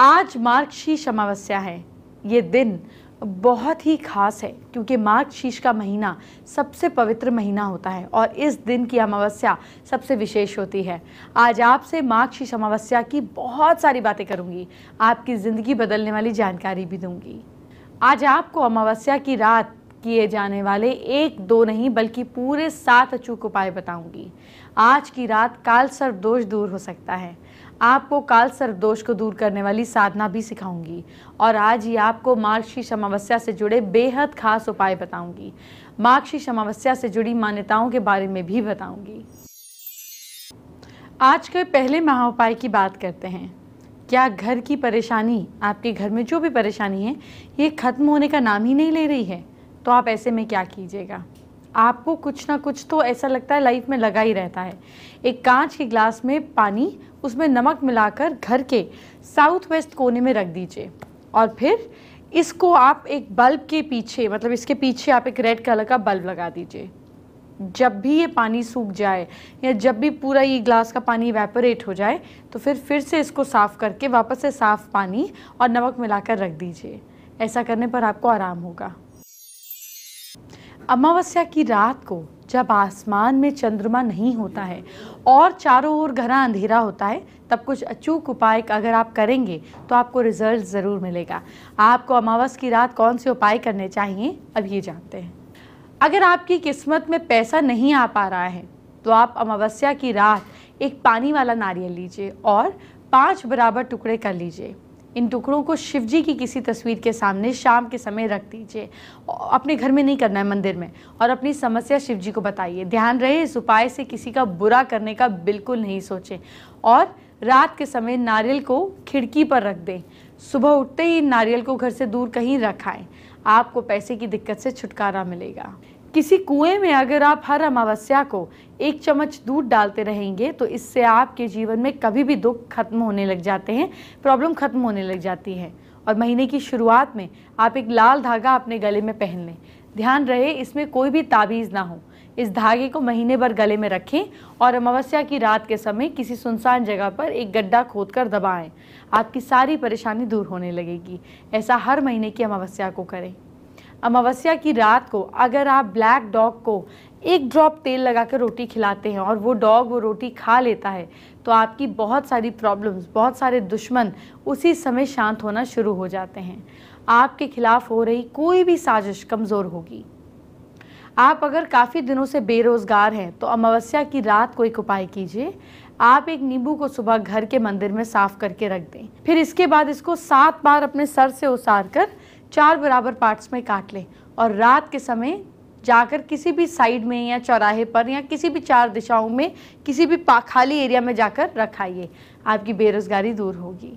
आज मार्ग शीर्ष अमावस्या है ये दिन बहुत ही खास है क्योंकि मार्ग शीश का महीना सबसे पवित्र महीना होता है और इस दिन की अमावस्या सबसे विशेष होती है आज आपसे मार्ग शीश अमावस्या की बहुत सारी बातें करूंगी आपकी ज़िंदगी बदलने वाली जानकारी भी दूंगी आज आपको अमावस्या की रात किए जाने वाले एक दो नहीं बल्कि पूरे सात अचूक उपाय बताऊंगी आज की रात काल सर्व दोष दूर हो सकता है आपको काल सर्वदोष को दूर करने वाली साधना भी सिखाऊंगी और आज ही आपको मार्गशी समावस्या से जुड़े बेहद खास उपाय बताऊंगी मार्गशी समावस्या से जुड़ी मान्यताओं के बारे में भी बताऊंगी आज के पहले महाउपाय की बात करते हैं क्या घर की परेशानी आपके घर में जो भी परेशानी है ये ख़त्म होने का नाम ही नहीं ले रही है तो आप ऐसे में क्या कीजिएगा आपको कुछ ना कुछ तो ऐसा लगता है लाइफ में लगा ही रहता है एक कांच के ग्लास में पानी उसमें नमक मिलाकर घर के साउथ वेस्ट कोने में रख दीजिए और फिर इसको आप एक बल्ब के पीछे मतलब इसके पीछे आप एक रेड कलर का बल्ब लगा दीजिए जब भी ये पानी सूख जाए या जब भी पूरा ये ग्लास का पानी वेपोरेट हो जाए तो फिर फिर से इसको साफ़ करके वापस से साफ़ पानी और नमक मिलाकर रख दीजिए ऐसा करने पर आपको आराम होगा अमावस्या की रात को जब आसमान में चंद्रमा नहीं होता है और चारों ओर घना अंधेरा होता है तब कुछ अचूक उपाय अगर आप करेंगे तो आपको रिजल्ट ज़रूर मिलेगा आपको अमावस की रात कौन से उपाय करने चाहिए अब ये जानते हैं अगर आपकी किस्मत में पैसा नहीं आ पा रहा है तो आप अमावस्या की रात एक पानी वाला नारियल लीजिए और पांच बराबर टुकड़े कर लीजिए इन टुकड़ों को शिव जी की किसी तस्वीर के सामने शाम के समय रख दीजिए अपने घर में नहीं करना है मंदिर में और अपनी समस्या शिव जी को बताइए ध्यान रहे इस उपाय से किसी का बुरा करने का बिल्कुल नहीं सोचें और रात के समय नारियल को खिड़की पर रख दें सुबह उठते ही नारियल को घर से दूर कहीं रखाएं आपको पैसे की दिक्कत से छुटकारा मिलेगा किसी कुएं में अगर आप हर अमावस्या को एक चम्मच दूध डालते रहेंगे तो इससे आपके जीवन में कभी भी दुख खत्म होने लग जाते हैं प्रॉब्लम खत्म होने लग जाती है और महीने की शुरुआत में आप एक लाल धागा अपने गले में पहन लें ध्यान रहे इसमें कोई भी ताबीज़ ना हो इस धागे को महीने भर गले में रखें और अमावस्या की रात के समय किसी सुनसान जगह पर एक गड्ढा खोद कर दबाएँ आपकी सारी परेशानी दूर होने लगेगी ऐसा हर महीने की अमावस्या को करें अमावस्या की रात को अगर आप ब्लैक डॉग को एक ड्रॉप तेल लगा कर रोटी खिलाते हैं और वो डॉग वो रोटी खा लेता है तो आपकी बहुत सारी प्रॉब्लम्स बहुत सारे दुश्मन उसी समय शांत होना शुरू हो जाते हैं आपके खिलाफ हो रही कोई भी साजिश कमज़ोर होगी आप अगर काफ़ी दिनों से बेरोज़गार हैं तो अमावस्या की रात को एक उपाय कीजिए आप एक नींबू को सुबह घर के मंदिर में साफ करके रख दें फिर इसके बाद इसको सात बार अपने सर से उसार कर चार बराबर पार्ट्स में काट लें और रात के समय जाकर किसी भी साइड में या चौराहे पर या किसी भी चार दिशाओं में किसी भी खाली एरिया में जाकर रखाइए आपकी बेरोज़गारी दूर होगी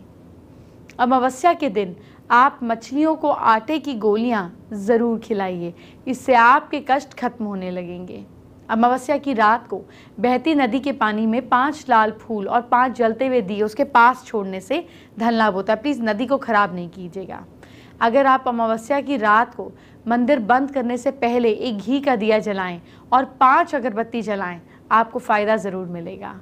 अमावस्या के दिन आप मछलियों को आटे की गोलियां ज़रूर खिलाइए इससे आपके कष्ट खत्म होने लगेंगे अमावस्या की रात को बहती नदी के पानी में पांच लाल फूल और पांच जलते हुए दिए उसके पास छोड़ने से धन लाभ होता है प्लीज़ नदी को ख़राब नहीं कीजिएगा अगर आप अमावस्या की रात को मंदिर बंद करने से पहले एक घी का दिया जलाएं और पांच अगरबत्ती जलाएं आपको फ़ायदा ज़रूर मिलेगा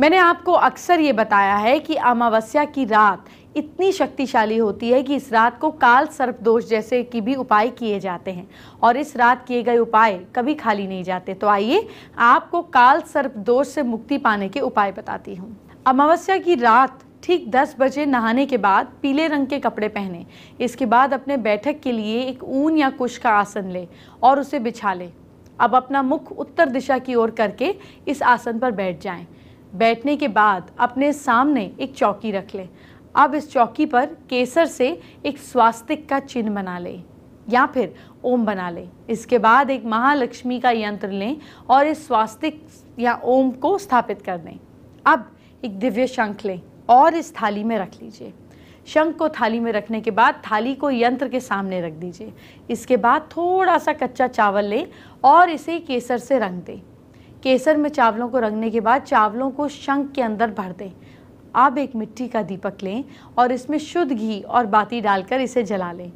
मैंने आपको अक्सर ये बताया है कि अमावस्या की रात इतनी शक्तिशाली होती है कि इस रात को काल सर्पदोष जैसे कि भी उपाय किए जाते हैं और इस रात किए गए उपाय कभी खाली नहीं जाते तो आइए आपको काल सर्पदोष से मुक्ति पाने के उपाय बताती हूँ अमावस्या की रात ठीक 10 बजे नहाने के बाद पीले रंग के कपड़े पहने इसके बाद अपने बैठक के लिए एक ऊन या कुश का आसन ले और उसे बिछा ले अब अपना मुख उत्तर दिशा की ओर करके इस आसन पर बैठ जाएं। बैठने के बाद अपने सामने एक चौकी रख लें अब इस चौकी पर केसर से एक स्वास्तिक का चिन्ह बना लें या फिर ओम बना लें इसके बाद एक महालक्ष्मी का यंत्र लें और इस स्वास्तिक या ओम को स्थापित कर दें अब एक दिव्य शंख लें और इस थाली में रख लीजिए शंख को थाली में रखने के बाद थाली को यंत्र के सामने रख दीजिए इसके बाद थोड़ा सा कच्चा चावल लें और इसे केसर से रंग दें केसर में चावलों को रंगने के बाद चावलों को शंख के अंदर भर दें आप एक मिट्टी का दीपक लें और इसमें शुद्ध घी और बाती डालकर इसे जला लें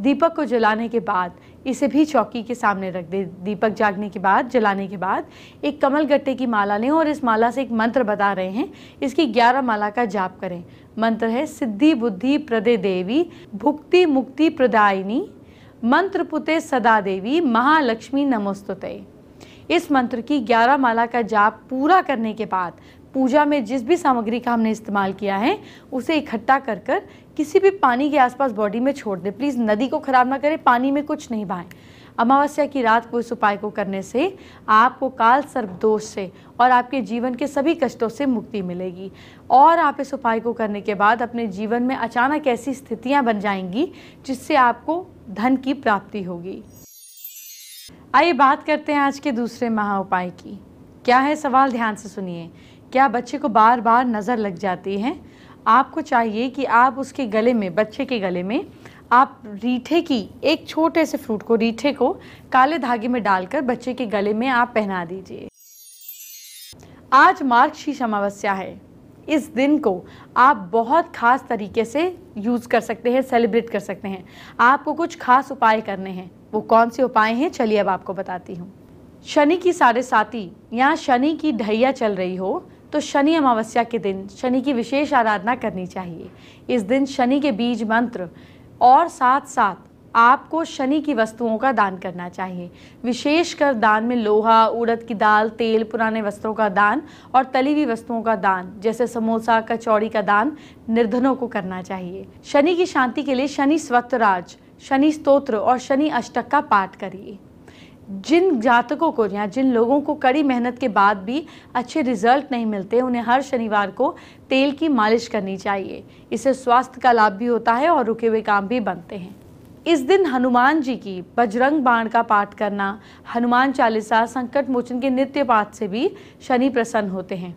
दीपक को जलाने के बाद इसे भी चौकी के सामने रख दे दीपक जागने के बाद जलाने के बाद एक कमल गट्टे की माला लें और इस माला से एक मंत्र बता रहे हैं इसकी ग्यारह माला का जाप करें मंत्र है सिद्धि बुद्धि प्रदे देवी भुक्ति मुक्ति प्रदायिनी मंत्र पुते सदा देवी महालक्ष्मी नमोस्तुते इस मंत्र की ग्यारह माला का जाप पूरा करने के बाद पूजा में जिस भी सामग्री का हमने इस्तेमाल किया है उसे इकट्ठा कर कर किसी भी पानी के आसपास बॉडी में छोड़ दें प्लीज़ नदी को ख़राब ना करें पानी में कुछ नहीं बहाएँ अमावस्या की रात को इस उपाय को करने से आपको काल सर्वदोष से और आपके जीवन के सभी कष्टों से मुक्ति मिलेगी और आप इस उपाय को करने के बाद अपने जीवन में अचानक ऐसी स्थितियां बन जाएंगी जिससे आपको धन की प्राप्ति होगी आइए बात करते हैं आज के दूसरे महा उपाय की क्या है सवाल ध्यान से सुनिए क्या बच्चे को बार बार नज़र लग जाती है आपको चाहिए कि आप उसके गले में बच्चे के गले में आप रीठे की एक छोटे से फ्रूट को रीठे को काले धागे में डालकर बच्चे के गले में आप पहना दीजिए आज मार्ग शीश अमावस्या है इस दिन को आप बहुत खास तरीके से यूज़ कर सकते हैं सेलिब्रेट कर सकते हैं आपको कुछ खास उपाय करने हैं वो कौन से उपाय हैं चलिए अब आपको बताती हूँ शनि की साढ़े साथी या शनि की ढैया चल रही हो तो शनि अमावस्या के दिन शनि की विशेष आराधना करनी चाहिए इस दिन शनि के बीज मंत्र और साथ साथ आपको शनि की वस्तुओं का दान करना चाहिए विशेषकर दान में लोहा उड़द की दाल तेल पुराने वस्त्रों का दान और तली हुई वस्तुओं का दान जैसे समोसा कचौड़ी का दान निर्धनों को करना चाहिए शनि की शांति के लिए शनि स्वतराज शनि स्तोत्र और शनि अष्टक का पाठ करिए जिन जातकों को या जिन लोगों को कड़ी मेहनत के बाद भी अच्छे रिजल्ट नहीं मिलते उन्हें हर शनिवार को तेल की मालिश करनी चाहिए इससे स्वास्थ्य का लाभ भी होता है और रुके हुए काम भी बनते हैं इस दिन हनुमान जी की बजरंग बाण का पाठ करना हनुमान चालीसा संकट मोचन के नित्य पाठ से भी शनि प्रसन्न होते हैं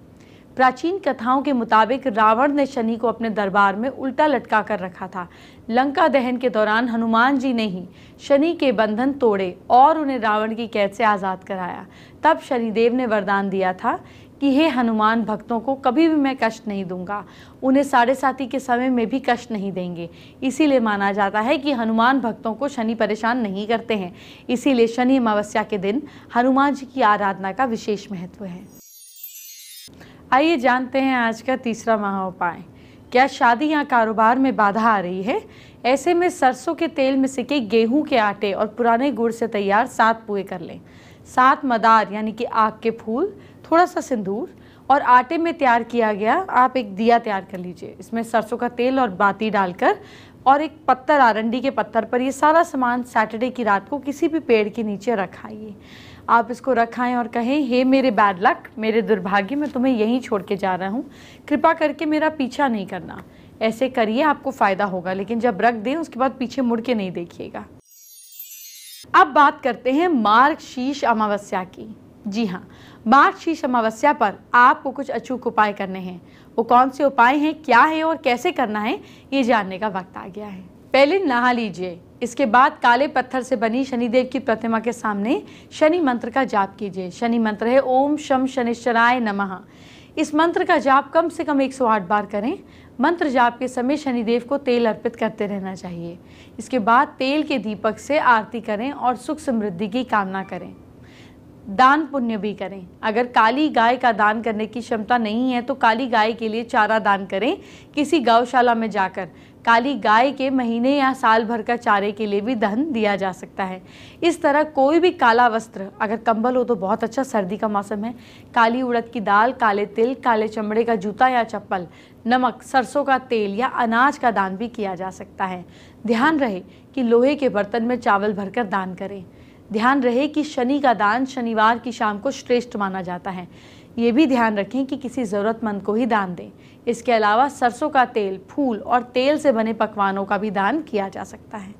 प्राचीन कथाओं के मुताबिक रावण ने शनि को अपने दरबार में उल्टा लटका कर रखा था लंका दहन के दौरान हनुमान जी ने ही शनि के बंधन तोड़े और उन्हें रावण की कैद से आज़ाद कराया तब शनिदेव ने वरदान दिया था कि हे हनुमान भक्तों को कभी भी मैं कष्ट नहीं दूंगा उन्हें साढ़े साथी के समय में भी कष्ट नहीं देंगे इसीलिए माना जाता है कि हनुमान भक्तों को शनि परेशान नहीं करते हैं इसीलिए शनि अमावस्या के दिन हनुमान जी की आराधना का विशेष महत्व है आइए जानते हैं आज का तीसरा महा उपाय क्या शादी या कारोबार में बाधा आ रही है ऐसे में सरसों के तेल में सिके गेहूं के आटे और पुराने गुड़ से तैयार सात पुए कर लें सात मदार यानी कि आग के फूल थोड़ा सा सिंदूर और आटे में तैयार किया गया आप एक दिया तैयार कर लीजिए इसमें सरसों का तेल और बाती डालकर और एक पत्थर आरंडी के पत्थर पर ये सारा सामान सैटरडे की रात को किसी भी पेड़ के नीचे रखाइए आप इसको रखाएं और कहें हे मेरे बैड लक मेरे दुर्भाग्य मैं तुम्हें यहीं छोड़ के जा रहा हूँ कृपा करके मेरा पीछा नहीं करना ऐसे करिए आपको फ़ायदा होगा लेकिन जब रख दें उसके बाद पीछे मुड़ के नहीं देखिएगा अब बात करते हैं मार्ग शीश अमावस्या की जी हाँ मार्ग शीश अमावस्या पर आपको कुछ अचूक उपाय करने हैं वो कौन से उपाय हैं क्या है और कैसे करना है ये जानने का वक्त आ गया है पहले नहा लीजिए इसके बाद काले पत्थर से बनी शनिदेव की प्रतिमा के सामने शनि मंत्र का जाप कीजिए शनि मंत्र है ओम शम शनिश्चराय नमः इस मंत्र का जाप कम से कम 108 बार करें मंत्र जाप के समय शनिदेव को तेल अर्पित करते रहना चाहिए इसके बाद तेल के दीपक से आरती करें और सुख समृद्धि की कामना करें दान पुण्य भी करें अगर काली गाय का दान करने की क्षमता नहीं है तो काली गाय के लिए चारा दान करें किसी गौशाला में जाकर काली गाय के महीने या साल भर का चारे के लिए भी धन दिया जा सकता है इस तरह कोई भी काला वस्त्र अगर कंबल हो तो बहुत अच्छा सर्दी का मौसम है काली उड़द की दाल काले तिल काले चमड़े का जूता या चप्पल नमक सरसों का तेल या अनाज का दान भी किया जा सकता है ध्यान रहे कि लोहे के बर्तन में चावल भरकर दान करें ध्यान रहे कि शनि का दान शनिवार की शाम को श्रेष्ठ माना जाता है ये भी ध्यान रखें कि किसी ज़रूरतमंद को ही दान दें इसके अलावा सरसों का तेल फूल और तेल से बने पकवानों का भी दान किया जा सकता है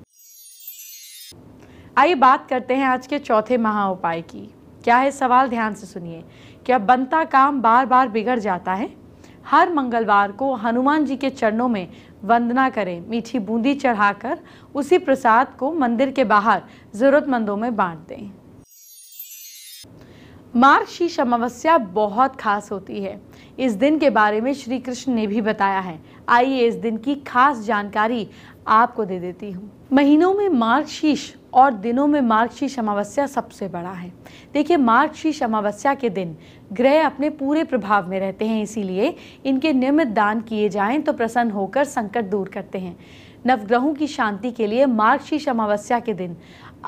आइए बात करते हैं आज के चौथे महा उपाय की क्या है सवाल ध्यान से सुनिए क्या बनता काम बार बार बिगड़ जाता है हर मंगलवार को हनुमान जी के चरणों में वंदना करें मीठी बूंदी चढ़ाकर उसी प्रसाद को मंदिर के बाहर ज़रूरतमंदों में बांट दें मार्गशीर्ष अमावस्या बहुत खास होती है इस दिन के बारे में श्री कृष्ण ने भी बताया है आइए इस दिन की खास जानकारी आपको दे देती हूँ महीनों में मार्गशीर्ष और दिनों में मार्गशीर्ष अमावस्या सबसे बड़ा है देखिए मार्गशीर्ष अमावस्या के दिन ग्रह अपने पूरे प्रभाव में रहते हैं इसीलिए इनके नियमित दान किए जाएं तो प्रसन्न होकर संकट दूर करते हैं नवग्रहों की शांति के लिए मार्गशीर्ष अमावस्या के दिन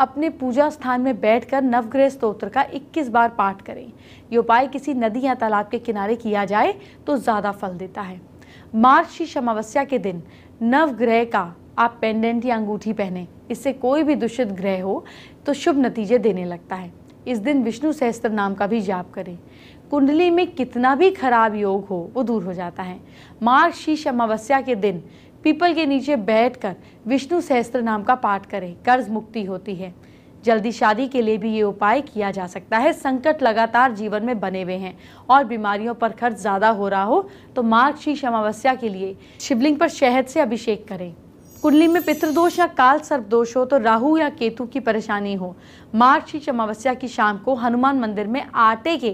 अपने पूजा स्थान में बैठकर नवग्रह स्त्रोत्र का 21 बार पाठ करें ये उपाय किसी नदी या तालाब के किनारे किया जाए तो ज़्यादा फल देता है मार्गशीर्ष अमावस्या के दिन नवग्रह का आप पेंडेंट या अंगूठी पहने इससे कोई भी दूषित ग्रह हो तो शुभ नतीजे देने लगता है इस दिन विष्णु सहस्त्र नाम का भी जाप करें कुंडली में कितना भी खराब योग हो वो दूर हो जाता है मार्ग शीश अमावस्या के दिन पीपल के नीचे बैठकर विष्णु सहस्त्र नाम का पाठ करें कर्ज मुक्ति होती है जल्दी शादी के लिए भी ये उपाय किया जा सकता है संकट लगातार जीवन में बने हुए हैं और बीमारियों पर खर्च ज़्यादा हो रहा हो तो मार्ग शीश अमावस्या के लिए शिवलिंग पर शहद से अभिषेक करें कुंडली में पितृदोष या काल दोष हो तो राहु या केतु की परेशानी हो मार्च की अमावस्या की शाम को हनुमान मंदिर में आटे के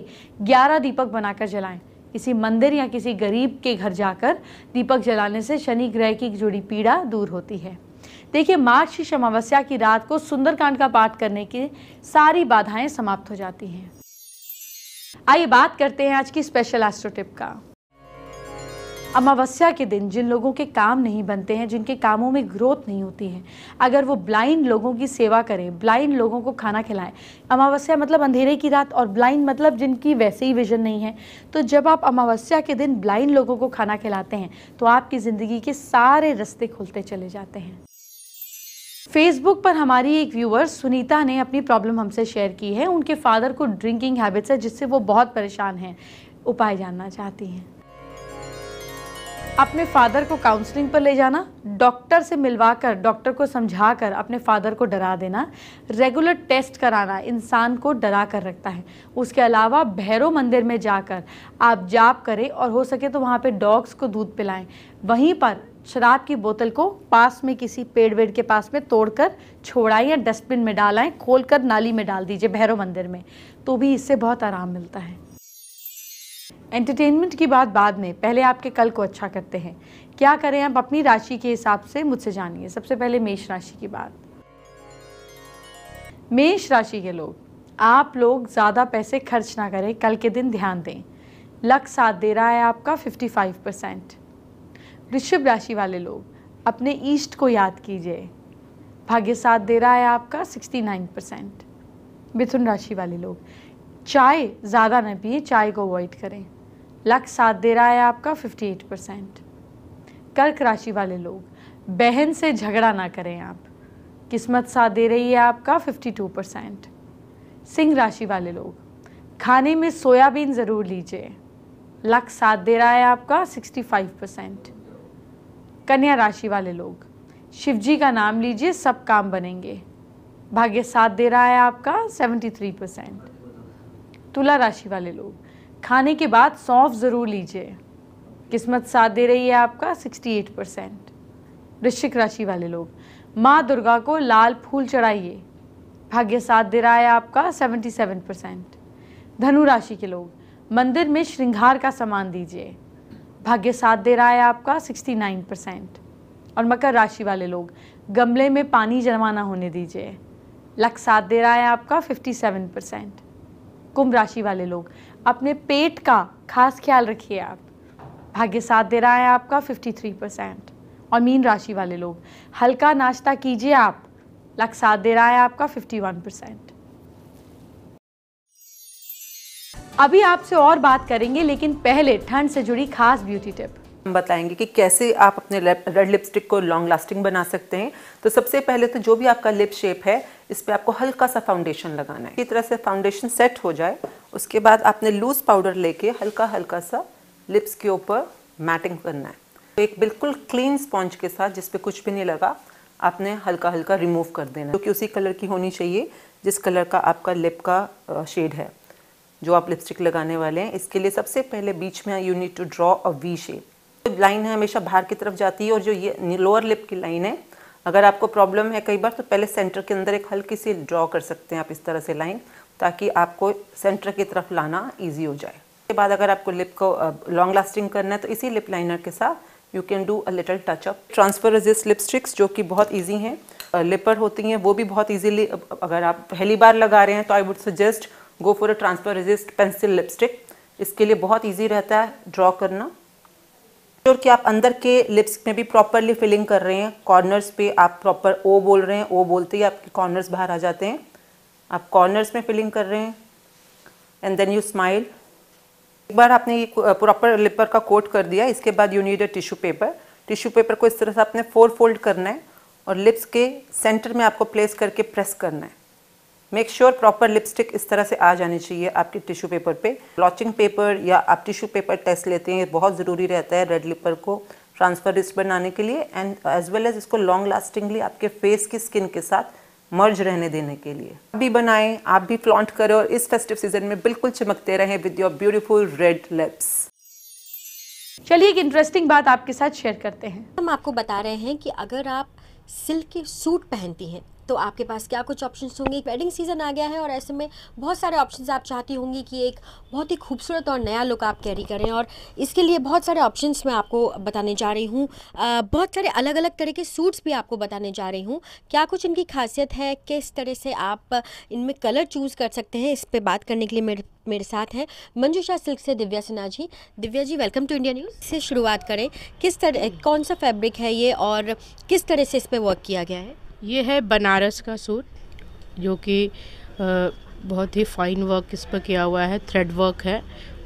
11 दीपक बनाकर जलाएं किसी मंदिर या किसी गरीब के घर जाकर दीपक जलाने से शनि ग्रह की जुड़ी पीड़ा दूर होती है देखिए की अमावस्या की रात को सुंदरकांड का पाठ करने की सारी बाधाएं समाप्त हो जाती हैं आइए बात करते हैं आज की स्पेशल एस्ट्रो टिप का अमावस्या के दिन जिन लोगों के काम नहीं बनते हैं जिनके कामों में ग्रोथ नहीं होती है अगर वो ब्लाइंड लोगों की सेवा करें ब्लाइंड लोगों को खाना खिलाएं अमावस्या मतलब अंधेरे की रात और ब्लाइंड मतलब जिनकी वैसे ही विजन नहीं है तो जब आप अमावस्या के दिन ब्लाइंड लोगों को खाना खिलाते हैं तो आपकी ज़िंदगी के सारे रस्ते खुलते चले जाते हैं फेसबुक पर हमारी एक व्यूअर सुनीता ने अपनी प्रॉब्लम हमसे शेयर की है उनके फादर को ड्रिंकिंग हैबिट्स है जिससे वो बहुत परेशान हैं उपाय जानना चाहती हैं अपने फादर को काउंसलिंग पर ले जाना डॉक्टर से मिलवाकर डॉक्टर को समझाकर अपने फादर को डरा देना रेगुलर टेस्ट कराना इंसान को डरा कर रखता है उसके अलावा भैरव मंदिर में जाकर आप जाप करें और हो सके तो वहाँ पे डॉग्स को दूध पिलाएं वहीं पर शराब की बोतल को पास में किसी पेड़ वेड़ के पास में तोड़कर छोड़ाएं या डस्टबिन में डालाएं खोलकर नाली में डाल दीजिए भैरव मंदिर में तो भी इससे बहुत आराम मिलता है एंटरटेनमेंट की बात बाद में पहले आपके कल को अच्छा करते हैं क्या करें आप अपनी राशि के हिसाब से मुझसे जानिए सबसे पहले मेष राशि की बात मेष राशि के लोग आप लोग ज़्यादा पैसे खर्च ना करें कल के दिन ध्यान दें लक साथ दे रहा है आपका 55 परसेंट ऋषभ राशि वाले लोग अपने ईष्ट को याद कीजिए भाग्य साथ दे रहा है आपका 69 परसेंट मिथुन राशि वाले लोग चाय ज़्यादा ना पिए चाय को अवॉइड करें लक साथ दे रहा है आपका 58 परसेंट कर्क राशि वाले लोग बहन से झगड़ा ना करें आप किस्मत साथ दे रही है आपका 52 परसेंट सिंह राशि वाले लोग खाने में सोयाबीन ज़रूर लीजिए लक साथ दे रहा है आपका 65 परसेंट कन्या राशि वाले लोग शिव जी का नाम लीजिए सब काम बनेंगे भाग्य साथ दे रहा है आपका 73 परसेंट तुला राशि वाले लोग खाने के बाद सौंफ ज़रूर लीजिए किस्मत साथ दे रही है आपका 68 परसेंट वृश्चिक राशि वाले लोग माँ दुर्गा को लाल फूल चढ़ाइए भाग्य साथ दे रहा है आपका 77 परसेंट धनु राशि के लोग मंदिर में श्रृंगार का सामान दीजिए भाग्य साथ दे रहा है आपका 69 परसेंट और मकर राशि वाले लोग गमले में पानी जमाना होने दीजिए लक साथ दे रहा है आपका 57 परसेंट कुंभ राशि वाले लोग अपने पेट का खास ख्याल रखिए आप भाग्य साथ दे रहा है आपका 53 परसेंट और मीन राशि वाले लोग हल्का नाश्ता कीजिए आप लक साथ दे रहा है आपका 51 परसेंट अभी आपसे और बात करेंगे लेकिन पहले ठंड से जुड़ी खास ब्यूटी टिप हम बताएंगे कि कैसे आप अपने रेड लिपस्टिक को लॉन्ग लास्टिंग बना सकते हैं तो सबसे पहले तो जो भी आपका लिप शेप है इस पर आपको हल्का सा फाउंडेशन लगाना है इसी तरह से फाउंडेशन सेट हो जाए उसके बाद आपने लूज़ पाउडर लेके हल्का हल्का सा लिप्स के ऊपर मैटिंग करना है तो एक बिल्कुल क्लीन स्पॉन्ज के साथ जिस कुछ भी नहीं लगा आपने हल्का हल्का रिमूव कर देना जो कि उसी कलर की होनी चाहिए जिस कलर का आपका लिप का शेड है जो आप लिपस्टिक लगाने वाले हैं इसके लिए सबसे पहले बीच में you need to draw a V shape line है हमेशा बाहर की तरफ जाती है और जो ये लोअर लिप की लाइन है अगर आपको प्रॉब्लम है कई बार तो पहले सेंटर के अंदर एक हल्की सी ड्रॉ कर सकते हैं आप इस तरह से लाइन ताकि आपको सेंटर की तरफ लाना ईजी हो जाए उसके बाद अगर आपको लिप को लॉन्ग लास्टिंग करना है तो इसी लिप लाइनर के साथ you can do a little touch up transfer resist lipsticks जो कि बहुत ईजी हैं लिपर होती हैं वो भी बहुत ईजीली अगर आप पहली बार लगा रहे हैं तो I would suggest go for a transfer resist pencil lipstick इसके लिए बहुत ईजी रहता है ड्रॉ करना श्योर कि आप अंदर के लिप्स में भी प्रॉपरली फिलिंग कर रहे हैं कॉर्नर्स पे आप प्रॉपर ओ बोल रहे हैं ओ बोलते ही आपके कॉर्नर्स बाहर आ जाते हैं आप कॉर्नर्स में फिलिंग कर रहे हैं एंड देन यू स्माइल एक बार आपने ये प्रॉपर लिपर का कोट कर दिया इसके बाद you need a tissue paper tissue paper को इस तरह से आपने फोर फोल्ड करना है और लिप्स के सेंटर में आपको प्लेस करके प्रेस करना है मेक श्योर प्रॉपर लिपस्टिक इस तरह से आ जानी चाहिए आपके टिश्यू पेपर पे ब्लॉचिंग पेपर या आप टिश्यू पेपर टेस्ट लेते हैं बहुत ज़रूरी रहता है रेड लिपर को ट्रांसफर रिस्ट बनाने के लिए एंड एज वेल एज इसको लॉन्ग लास्टिंगली आपके फेस की स्किन के साथ मर्ज रहने देने के लिए आप भी बनाएं आप भी फ्लॉन्ट करें और इस फेस्टिव सीजन में बिल्कुल चमकते रहें with your beautiful red lips चलिए एक इंटरेस्टिंग बात आपके साथ शेयर करते हैं हम आपको बता रहे हैं कि अगर आप सिल्क के सूट पहनती हैं तो आपके पास क्या कुछ ऑप्शन होंगे वेडिंग सीज़न आ गया है और ऐसे में बहुत सारे ऑप्शन आप चाहती होंगी कि एक बहुत ही खूबसूरत और नया लुक आप कैरी करें और इसके लिए बहुत सारे ऑप्शन मैं आपको बताने जा रही हूँ बहुत सारे अलग अलग तरह के सूट्स भी आपको बताने जा रही हूँ क्या कुछ इनकी खासियत है किस तरह से आप इनमें कलर चूज़ कर सकते हैं इस पर बात करने के लिए मेरे मेरे साथ हैं मंजूषा सिल्क से Divya Sinha ji Divya ji welcome to India news से शुरुआत करें किस तरह कौन सा फैब्रिक है ये और किस तरह से इस पर वर्क किया गया है ये है बनारस का सूट जो कि बहुत ही फाइन वर्क इस पर किया हुआ है थ्रेड वर्क है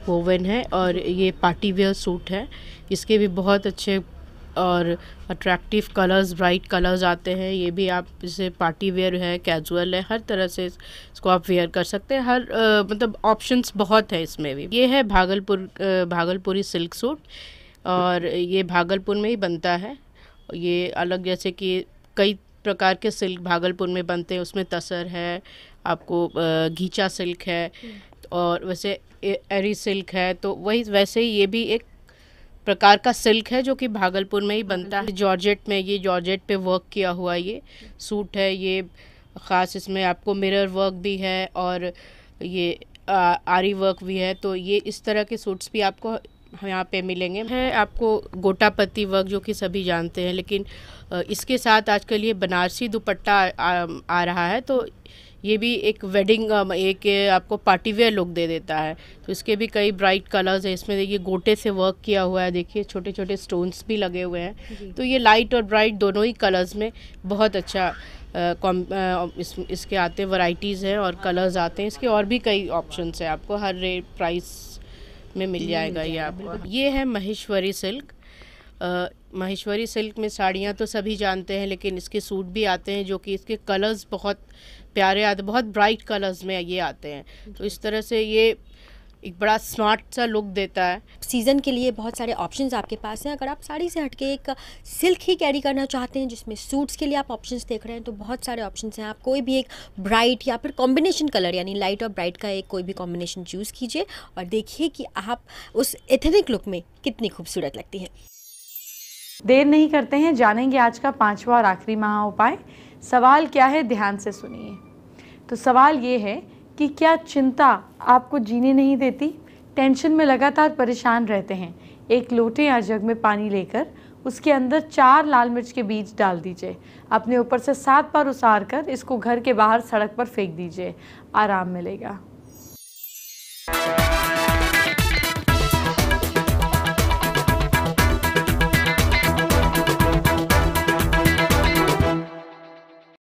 वोवन है और ये पार्टी वेयर सूट है इसके भी बहुत अच्छे और अट्रैक्टिव कलर्स ब्राइट कलर्स आते हैं ये भी आप इसे पार्टी वेयर है कैजुअल है हर तरह से इसको आप वेयर कर सकते हैं हर आ, मतलब ऑप्शंस बहुत है इसमें भी ये है भागलपुर भागलपुरी सिल्क सूट और ये भागलपुर में ही बनता है ये अलग जैसे कि कई प्रकार के सिल्क भागलपुर में बनते हैं उसमें तसर है आपको घीचा सिल्क है और वैसे एरी सिल्क है तो वही वैसे ही ये भी एक प्रकार का सिल्क है जो कि भागलपुर में ही बनता है जॉर्जेट में ये जॉर्जेट पे वर्क किया हुआ ये सूट है ये ख़ास इसमें आपको मिरर वर्क भी है और ये आ, आरी वर्क भी है तो ये इस तरह के सूट्स भी आपको यहाँ पे मिलेंगे है आपको गोटापत्ती वर्क जो कि सभी जानते हैं लेकिन इसके साथ आजकल ये बनारसी दुपट्टा आ, आ रहा है तो ये भी एक वेडिंग एक आपको पार्टी वेयर लुक दे देता है तो इसके भी कई ब्राइट कलर्स हैं इसमें देखिए गोटे से वर्क किया हुआ है देखिए छोटे छोटे स्टोन्स भी लगे हुए हैं तो ये लाइट और ब्राइट दोनों ही कलर्स में बहुत अच्छा आ, आ, इस, इसके आते वैराइटीज़ हैं और कलर्स आते हैं इसके और भी कई ऑप्शंस हैं आपको हर रेट प्राइस में मिल जाएगा ये आपको ये है महेश्वरी सिल्क महेश्वरी सिल्क में साड़ियाँ तो सभी जानते हैं लेकिन इसके सूट भी आते हैं जो कि इसके कलर्स बहुत प्यारे आते बहुत ब्राइट कलर्स में ये आते हैं तो इस तरह से ये एक बड़ा स्मार्ट सा लुक देता है सीज़न के लिए बहुत सारे ऑप्शंस आपके पास हैं अगर आप साड़ी से हटके एक सिल्क ही कैरी करना चाहते हैं जिसमें सूट्स के लिए आप ऑप्शंस देख रहे हैं तो बहुत सारे ऑप्शंस हैं आप कोई भी एक ब्राइट या फिर कॉम्बिनेशन कलर यानी लाइट और ब्राइट का एक कोई भी कॉम्बिनेशन चूज़ कीजिए और देखिए कि आप उस एथेनिक लुक में कितनी खूबसूरत लगती है देर नहीं करते हैं जानेंगे आज का पांचवा और आखिरी महा उपाय सवाल क्या है ध्यान से सुनिए तो सवाल ये है कि क्या चिंता आपको जीने नहीं देती टेंशन में लगातार परेशान रहते हैं एक लोटे या जग में पानी लेकर उसके अंदर चार लाल मिर्च के बीज डाल दीजिए अपने ऊपर से सात बार उसार कर इसको घर के बाहर सड़क पर फेंक दीजिए आराम मिलेगा